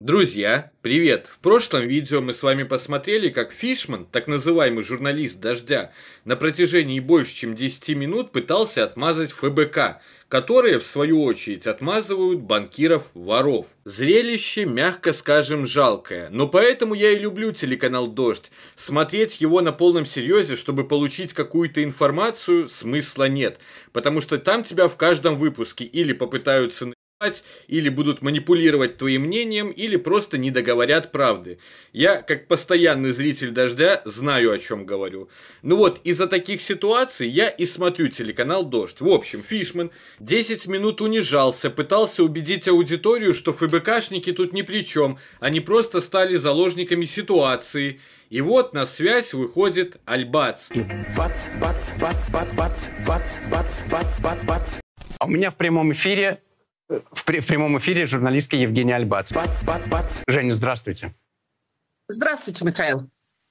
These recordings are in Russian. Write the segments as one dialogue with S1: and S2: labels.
S1: Друзья, привет! В прошлом видео мы с вами посмотрели, как Фишман, так называемый журналист «Дождя», на протяжении больше чем 10 минут пытался отмазать ФБК, которые, в свою очередь, отмазывают банкиров-воров. Зрелище, мягко скажем, жалкое, но поэтому я и люблю телеканал «Дождь». Смотреть его на полном серьезе, чтобы получить какую-то информацию, смысла нет, потому что там тебя в каждом выпуске или попытаются или будут манипулировать твоим мнением, или просто не договорят правды. Я, как постоянный зритель «Дождя», знаю, о чем говорю. Ну вот, из-за таких ситуаций я и смотрю телеканал «Дождь». В общем, Фишман 10 минут унижался, пытался убедить аудиторию, что ФБКшники тут ни при чем, они просто стали заложниками ситуации. И вот на связь выходит Альбац. Бац, бац, бац, бац, бац, бац, бац, бац, бац, бац.
S2: А у меня в прямом эфире в, в прямом эфире журналистка Евгения Альбац. Бац, бац, бац. Женя, здравствуйте. Здравствуйте, Михаил.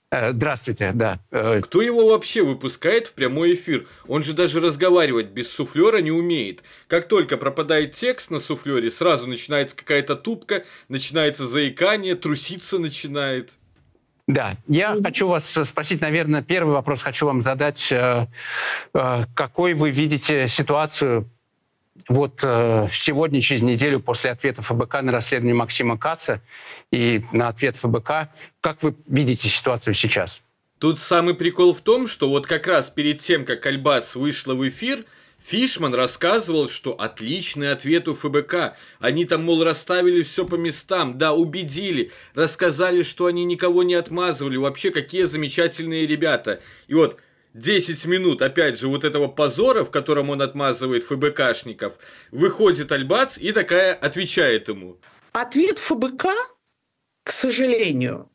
S2: Э, здравствуйте, да.
S1: Э, Кто его вообще выпускает в прямой эфир? Он же даже разговаривать без суфлера не умеет. Как только пропадает текст на суфлере, сразу начинается какая-то тупка, начинается заикание, труситься начинает.
S2: Да, я хочу вас спросить, наверное, первый вопрос хочу вам задать. Э, какой вы видите ситуацию вот э, сегодня, через неделю после ответа ФБК на расследование Максима Каца и на ответ ФБК, как вы видите ситуацию сейчас?
S1: Тут самый прикол в том, что вот как раз перед тем, как Альбац вышла в эфир, Фишман рассказывал, что отличный ответ у ФБК. Они там, мол, расставили все по местам, да, убедили, рассказали, что они никого не отмазывали, вообще какие замечательные ребята. И вот 10 минут, опять же, вот этого позора, в котором он отмазывает ФБКшников, выходит Альбац и такая отвечает ему.
S3: Ответ ФБК, к сожалению,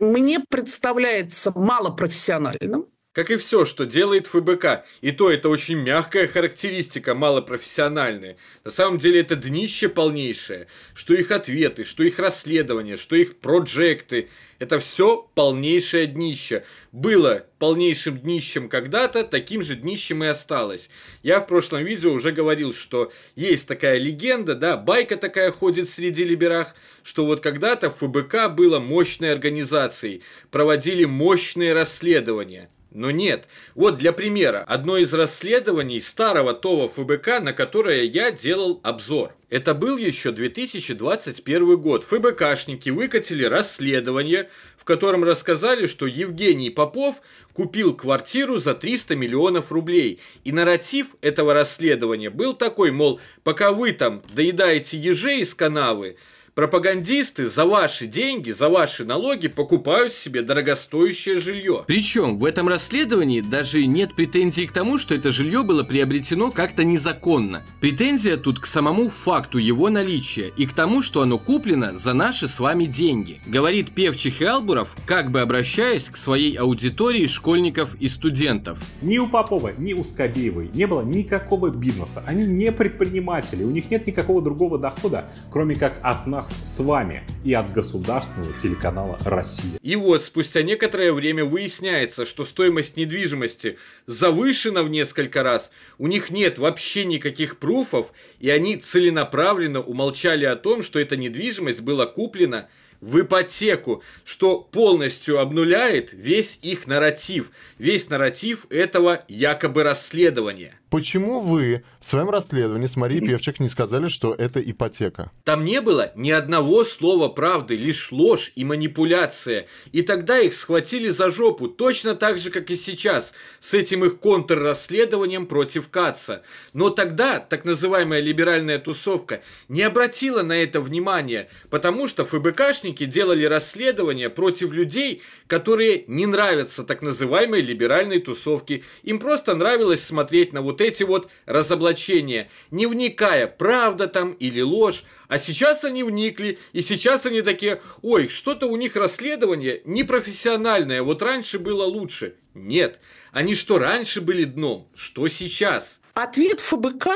S3: мне представляется малопрофессиональным.
S1: Как и все, что делает ФБК. И то это очень мягкая характеристика, малопрофессиональная. На самом деле это днище полнейшее. Что их ответы, что их расследования, что их проекты. Это все полнейшее днище. Было полнейшим днищем когда-то, таким же днищем и осталось. Я в прошлом видео уже говорил, что есть такая легенда, да, байка такая ходит среди либерах, что вот когда-то ФБК было мощной организацией, проводили мощные расследования. Но нет. Вот для примера, одно из расследований старого ТОВа ФБК, на которое я делал обзор. Это был еще 2021 год. ФБКшники выкатили расследование, в котором рассказали, что Евгений Попов купил квартиру за 300 миллионов рублей. И нарратив этого расследования был такой, мол, пока вы там доедаете ежей из канавы, Пропагандисты за ваши деньги, за ваши налоги покупают себе дорогостоящее жилье. Причем в этом расследовании даже нет претензий к тому, что это жилье было приобретено как-то незаконно. Претензия тут к самому факту его наличия и к тому, что оно куплено за наши с вами деньги. Говорит Певчих и Албуров, как бы обращаясь к своей аудитории школьников и студентов. Ни у Попова, ни у Скобеевой не было никакого бизнеса. Они не предприниматели, у них нет никакого другого дохода, кроме как от нас нас с вами и от государственного телеканала «Россия». И вот, спустя некоторое время выясняется, что стоимость недвижимости завышена в несколько раз, у них нет вообще никаких пруфов, и они целенаправленно умолчали о том, что эта недвижимость была куплена в ипотеку, что полностью обнуляет весь их нарратив, весь нарратив этого якобы расследования. Почему вы в своем расследовании с Марией Певчик не сказали, что это ипотека? Там не было ни одного слова правды, лишь ложь и манипуляция. И тогда их схватили за жопу, точно так же, как и сейчас, с этим их контррасследованием против Каца. Но тогда так называемая либеральная тусовка не обратила на это внимания, потому что ФБКшники делали расследование против людей, которые не нравятся так называемой либеральной тусовке. Им просто нравилось смотреть на вот эти вот разоблачения, не вникая, правда там или ложь. А сейчас они вникли, и сейчас они такие, ой, что-то у них расследование непрофессиональное, вот раньше было лучше. Нет, они что раньше были дном, что сейчас? Ответ ФБК,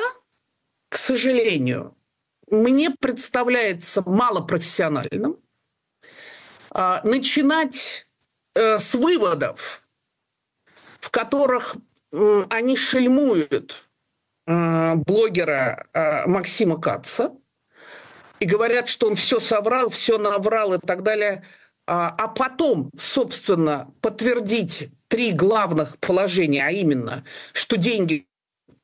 S3: к сожалению, мне представляется малопрофессиональным. А, начинать э, с выводов, в которых Э, они шельмуют э, блогера э, Максима Каца и говорят, что он все соврал, все наврал и так далее. А, а потом, собственно, подтвердить три главных положения, а именно, что деньги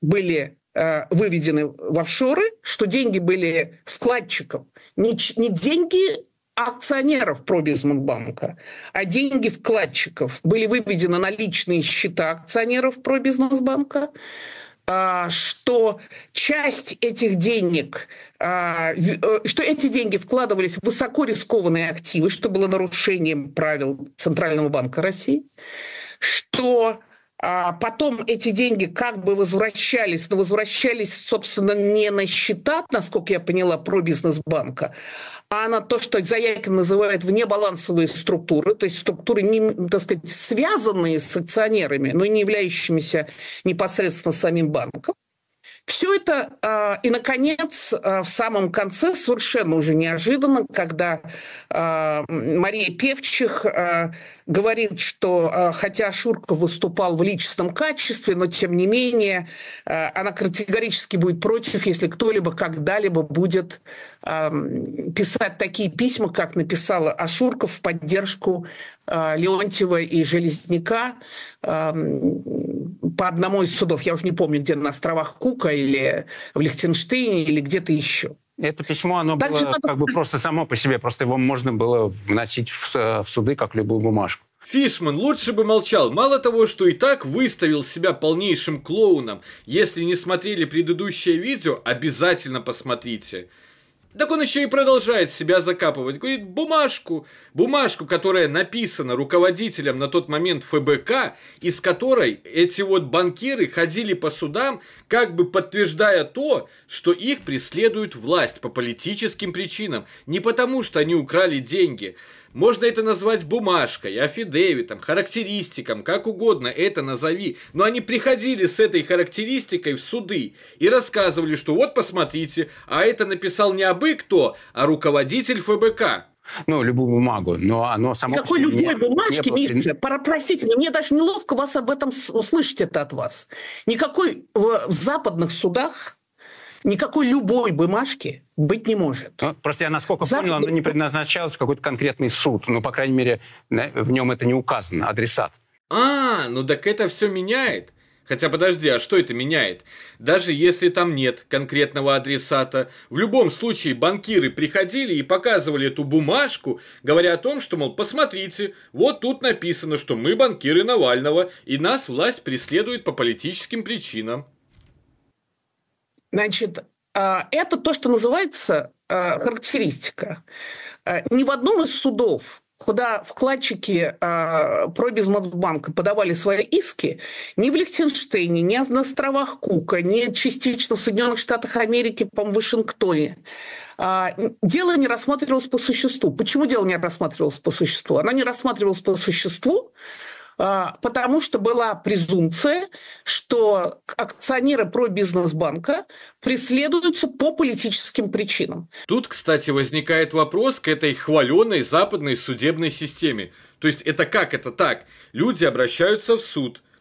S3: были выведены в офшоры, что деньги были вкладчиком. Не, не деньги акционеров Пробизнесбанка, а деньги вкладчиков были выведены на личные счета акционеров Пробизнесбанка, а, что часть этих денег, а, э, что эти деньги вкладывались в высоко рискованные активы, что было нарушением правил Центрального банка России, что а потом эти деньги как бы возвращались, но возвращались, собственно, не на счета, насколько я поняла, про бизнес-банка, а на то, что Заякин называет внебалансовые структуры, то есть структуры, не, так сказать, связанные с акционерами, но не являющимися непосредственно самим банком. Все это, а, и, наконец, а, в самом конце, совершенно уже неожиданно, когда а, Мария Певчих говорит, что хотя Шурка выступал в личном качестве, но, тем не менее, она категорически будет против, если кто-либо когда-либо будет писать такие письма, как написала Ашурка в поддержку Леонтьева и Железняка по одному из судов, я уже не помню, где на островах Кука или в
S2: Лихтенштейне или где-то еще. Это письмо, оно Также было надо... как бы просто само по себе, просто его можно было вносить в, э, в суды как любую бумажку.
S1: Фишман лучше бы молчал. Мало того, что и так выставил себя полнейшим клоуном. Если не смотрели предыдущее видео, обязательно посмотрите. Так он еще и продолжает себя закапывать. Говорит, бумажку, бумажку, которая написана руководителем на тот момент ФБК, из которой эти вот банкиры ходили по судам, как бы подтверждая то, что их преследует власть по политическим причинам. Не потому, что они украли деньги, можно это назвать бумажкой, афидевитом, характеристиком, как угодно это назови. Но они приходили с этой характеристикой в суды и рассказывали, что вот посмотрите, а это написал не абы кто, а руководитель ФБК.
S2: Ну, любую бумагу, но оно само... Какой любой не, бумажки? Не было... Миш,
S1: про, простите, мне даже неловко
S3: вас об этом слышать это от вас. Никакой в, в западных судах Никакой любой бумажки быть не может.
S2: Ну, просто я, насколько Запад... понял, оно не предназначалось в какой-то конкретный суд. Ну, по крайней мере, в нем это не указано, адресат.
S1: А, ну так это все меняет. Хотя подожди, а что это меняет? Даже если там нет конкретного адресата, в любом случае банкиры приходили и показывали эту бумажку, говоря о том, что, мол, посмотрите, вот тут написано, что мы банкиры Навального, и нас власть преследует по политическим причинам. Значит,
S3: а, это то, что называется а, характеристика. А, ни в одном из судов, куда вкладчики Пробизматбанка подавали свои иски, ни в Лихтенштейне, ни на островах Кука, ни частично в Соединенных Штатах Америки, по Вашингтоне, дело не рассматривалось по существу. Почему дело не рассматривалось по существу? Оно не рассматривалось по существу, а, потому что была презумпция, что акционеры пробизнес-банка преследуются по политическим причинам.
S1: Тут, кстати, возникает вопрос к этой хваленой западной судебной системе. То есть это как это так? Люди обращаются в суд –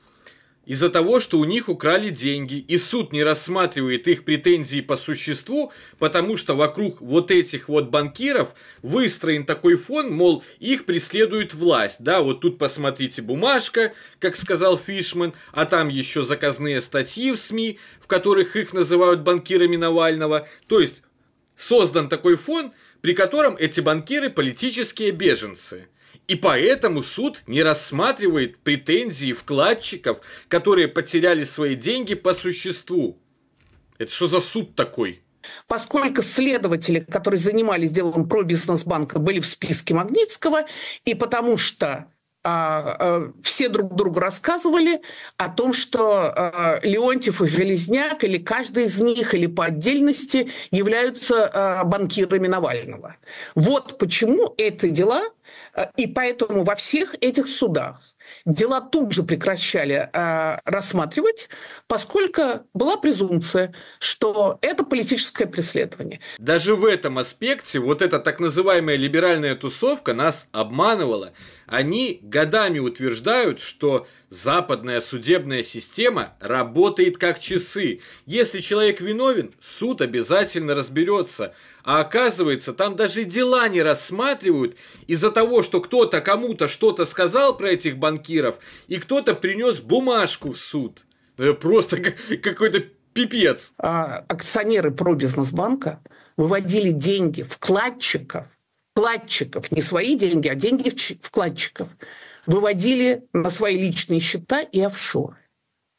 S1: из-за того, что у них украли деньги, и суд не рассматривает их претензии по существу, потому что вокруг вот этих вот банкиров выстроен такой фон, мол, их преследует власть, да, вот тут посмотрите бумажка, как сказал Фишман, а там еще заказные статьи в СМИ, в которых их называют банкирами Навального, то есть создан такой фон, при котором эти банкиры политические беженцы – и поэтому суд не рассматривает претензии вкладчиков, которые потеряли свои деньги по существу. Это что за суд такой?
S3: Поскольку следователи, которые занимались делом про бизнес-банка, были в списке Магнитского, и потому что а, э, все друг другу рассказывали о том, что э, Леонтьев и Железняк, или каждый из них, или по отдельности, являются э, банкирами Навального. Вот почему это дела, и поэтому во всех этих судах дела тут же прекращали рассматривать, поскольку была презумпция, что это политическое преследование.
S1: Даже в этом аспекте вот эта так называемая либеральная тусовка нас обманывала они годами утверждают, что западная судебная система работает как часы. Если человек виновен, суд обязательно разберется. А оказывается, там даже дела не рассматривают из-за того, что кто-то кому-то что-то сказал про этих банкиров, и кто-то принес бумажку в суд. Ну, просто какой-то пипец.
S3: А, акционеры банка выводили деньги вкладчиков – вкладчиков, не свои деньги, а деньги вкладчиков, выводили на свои личные счета и офшоры.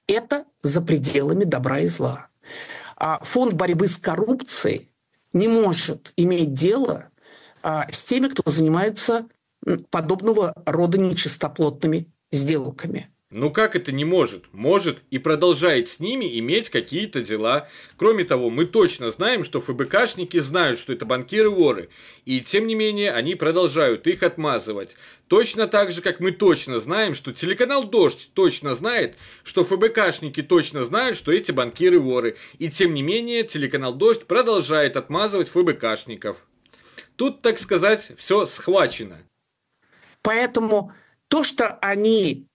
S3: Это за пределами добра и зла. А фонд борьбы с коррупцией не может иметь дело а, с теми, кто занимается подобного рода нечистоплотными сделками.
S1: Ну как это не может? Может и продолжает с ними иметь какие-то дела. Кроме того, мы точно знаем, что ФБКшники знают, что это банкиры-воры. И тем не менее, они продолжают их отмазывать. Точно так же, как мы точно знаем, что телеканал «Дождь» точно знает, что ФБКшники точно знают, что эти банкиры-воры. И тем не менее, телеканал «Дождь» продолжает отмазывать ФБКшников. Тут, так сказать, все схвачено.
S3: Поэтому то, что они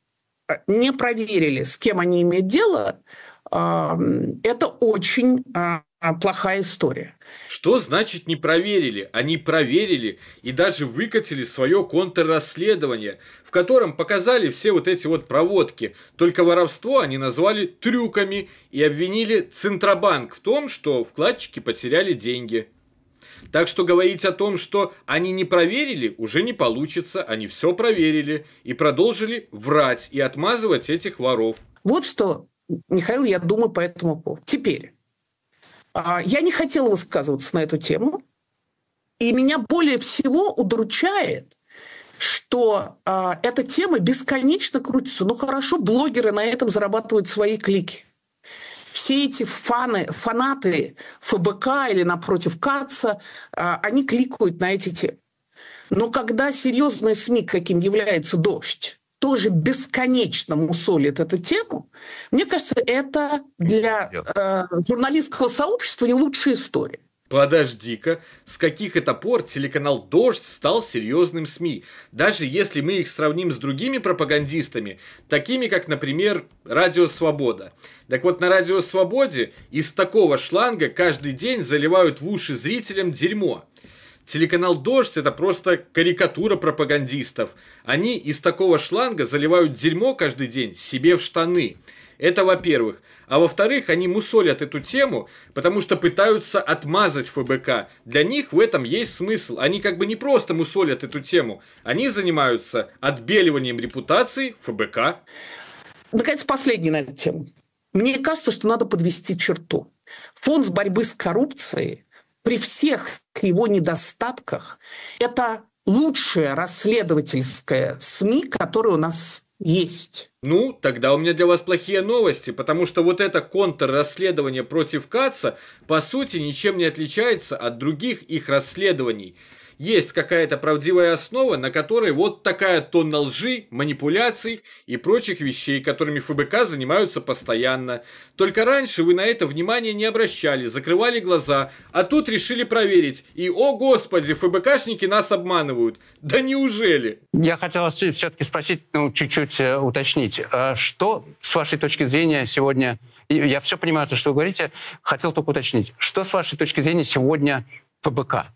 S3: Э, не проверили, с кем они имеют дело, это очень а, а, плохая история.
S1: Что значит не проверили? Они проверили и даже выкатили свое контррасследование, в котором показали все вот эти вот проводки. Только воровство они назвали трюками и обвинили Центробанк в том, что вкладчики потеряли деньги. Так что говорить о том, что они не проверили, уже не получится. Они все проверили и продолжили врать и отмазывать этих воров.
S3: Вот что, Михаил, я думаю по этому поводу. Теперь, а, я не хотела высказываться на эту тему, и меня более всего удручает, что э, эта тема бесконечно крутится. Ну хорошо, блогеры на этом зарабатывают свои клики все эти фаны, фанаты ФБК или напротив КАЦа, э, они кликают на эти темы. Но когда серьезные СМИ, каким является «Дождь», тоже бесконечно мусолит эту тему, мне кажется, это для э, журналистского сообщества
S1: не лучшая история. Подожди-ка, с каких это пор телеканал «Дождь» стал серьезным СМИ? Даже если мы их сравним с другими пропагандистами, такими как, например, «Радио Свобода». Так вот, на «Радио Свободе» из такого шланга каждый день заливают в уши зрителям дерьмо. Телеканал «Дождь» — это просто карикатура пропагандистов. Они из такого шланга заливают дерьмо каждый день себе в штаны. Это во-первых. А во-вторых, они мусолят эту тему, потому что пытаются отмазать ФБК. Для них в этом есть смысл. Они как бы не просто мусолят эту тему, они занимаются отбеливанием репутации ФБК.
S3: Наконец, последний на эту тему. Мне кажется, что надо подвести черту. Фонд борьбы с коррупцией при всех его недостатках – это лучшее расследовательское СМИ, которое у нас есть.
S1: Ну, тогда у меня для вас плохие новости, потому что вот это контррасследование против Каца, по сути, ничем не отличается от других их расследований есть какая-то правдивая основа, на которой вот такая тонна лжи, манипуляций и прочих вещей, которыми ФБК занимаются постоянно. Только раньше вы на это внимание не обращали, закрывали глаза, а тут решили проверить. И, о господи, ФБКшники нас обманывают. Да неужели?
S2: Я хотел все-таки спросить, ну, чуть-чуть э, уточнить. Э, что, с вашей точки зрения, сегодня... Я все понимаю, то, что вы говорите. Хотел только уточнить. Что, с вашей точки зрения, сегодня ФБК?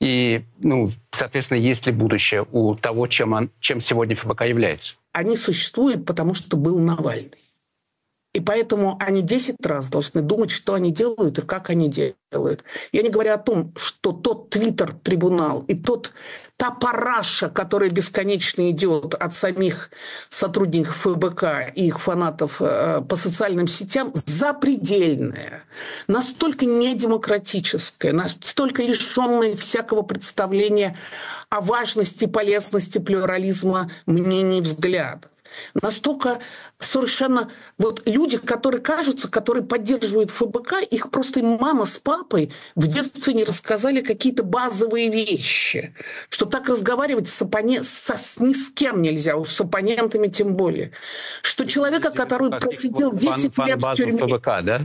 S2: И, ну, соответственно, есть ли будущее у того, чем, он, чем сегодня ФБК является? Они существуют,
S3: потому что был Навальный. И поэтому они 10 раз должны думать, что они делают и как они делают. Я не говорю о том, что тот твиттер-трибунал и тот, та параша, которая бесконечно идет от самих сотрудников ФБК и их фанатов э, по социальным сетям, запредельная, настолько недемократическая, настолько лишенная всякого представления о важности, полезности плюрализма мнений и взглядов. Настолько совершенно вот люди, которые кажутся, которые поддерживают ФБК, их просто мама с папой в детстве не рассказали какие-то базовые вещи, что так разговаривать с оппонент, со, ни с кем нельзя, уж с оппонентами тем более,
S2: что человека, который просидел 10 лет в тюрьме... ФБК, да?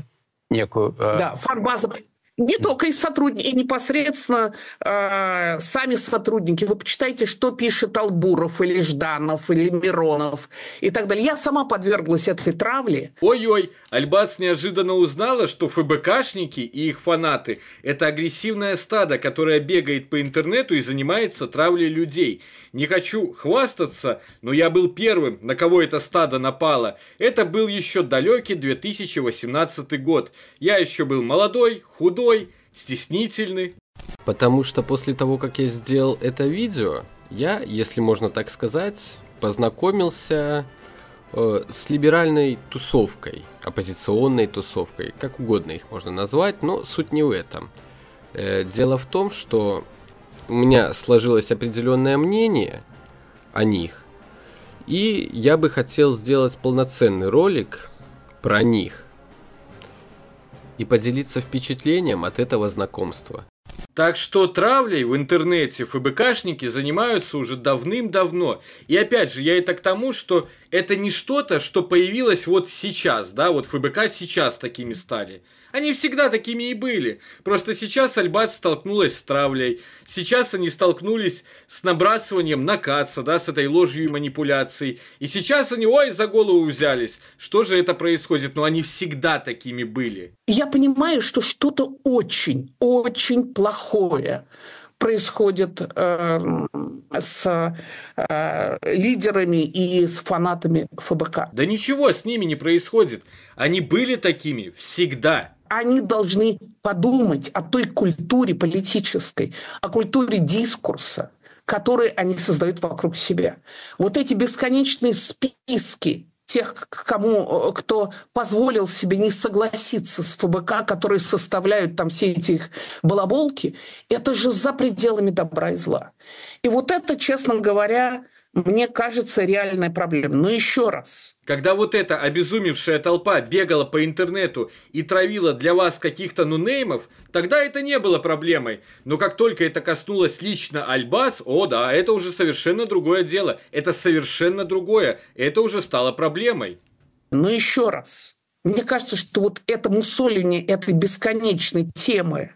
S2: Некую, э... Да,
S3: фарбаза не только и сотрудники, и непосредственно э, сами сотрудники. Вы почитайте, что пишет Албуров или Жданов или Миронов и так далее. Я сама подверглась этой травле.
S1: Ой-ой, Альбац неожиданно узнала, что ФБКшники и их фанаты – это агрессивное стадо, которое бегает по интернету и занимается травлей людей. Не хочу хвастаться, но я был первым, на кого это стадо напало. Это был еще далекий 2018 год. Я еще был молодой, худой, крутой, стеснительный. Потому что после того, как я сделал это видео, я, если можно так сказать, познакомился э, с либеральной тусовкой, оппозиционной тусовкой, как угодно их можно назвать, но суть не в этом. Э, дело в том, что у меня сложилось определенное мнение о них, и я бы хотел сделать полноценный ролик про них и поделиться впечатлением от этого знакомства. Так что травлей в интернете ФБКшники занимаются уже давным-давно. И опять же, я это к тому, что это не что-то, что появилось вот сейчас, да, вот ФБК сейчас такими стали. Они всегда такими и были. Просто сейчас Альбат столкнулась с травлей. Сейчас они столкнулись с набрасыванием на Каца, да, с этой ложью и манипуляцией. И сейчас они, ой, за голову взялись. Что же это происходит? Но они всегда такими были.
S3: Я понимаю, что что-то очень, очень плохое плохое происходит э, с э, лидерами и с фанатами ФБК.
S1: Да ничего с ними не происходит. Они были такими всегда
S3: они должны подумать о той культуре политической, о культуре дискурса, который они создают вокруг себя. Вот эти бесконечные списки тех, кому, э, кто позволил себе не согласиться с ФБК, которые составляют там все эти их балаболки, это же за пределами добра и зла. И вот это, честно говоря, мне кажется реальная проблема. Но еще раз.
S1: Когда вот эта обезумевшая толпа бегала по интернету и травила для вас каких-то нунеймов, тогда это не было проблемой. Но как только это коснулось лично Альбас, о да, это уже совершенно другое дело. Это совершенно другое. Это уже стало проблемой.
S3: Но еще раз. Мне кажется, что вот это мусоление этой бесконечной темы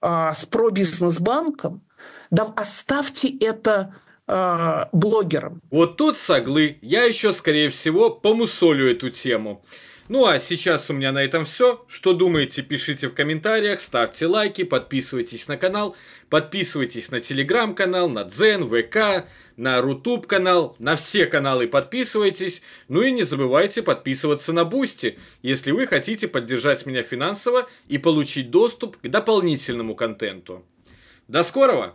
S3: а, с пробизнес-банком, да оставьте это э, блогерам.
S1: Вот тут соглы. Я еще, скорее всего, помусолю эту тему. Ну а сейчас у меня на этом все. Что думаете, пишите в комментариях, ставьте лайки, подписывайтесь на канал, подписывайтесь на телеграм-канал, на Дзен, ВК, на Рутуб канал, на все каналы подписывайтесь. Ну и не забывайте подписываться на Бусти, если вы хотите поддержать меня финансово и получить доступ к дополнительному контенту. До скорого!